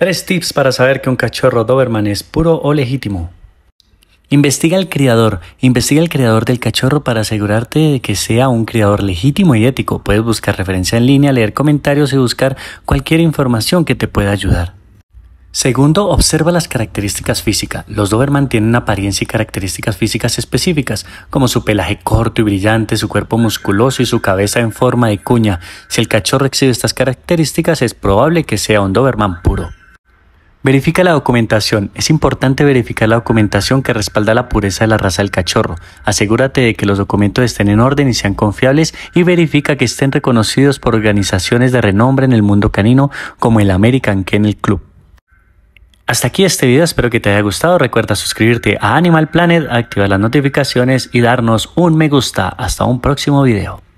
Tres tips para saber que un cachorro Doberman es puro o legítimo. Investiga al criador, investiga el criador del cachorro para asegurarte de que sea un criador legítimo y ético. Puedes buscar referencia en línea, leer comentarios y buscar cualquier información que te pueda ayudar. Segundo, observa las características físicas. Los Doberman tienen apariencia y características físicas específicas, como su pelaje corto y brillante, su cuerpo musculoso y su cabeza en forma de cuña. Si el cachorro exhibe estas características, es probable que sea un Doberman puro. Verifica la documentación. Es importante verificar la documentación que respalda la pureza de la raza del cachorro. Asegúrate de que los documentos estén en orden y sean confiables y verifica que estén reconocidos por organizaciones de renombre en el mundo canino como el American Kennel Club. Hasta aquí este video, espero que te haya gustado. Recuerda suscribirte a Animal Planet, activar las notificaciones y darnos un me gusta. Hasta un próximo video.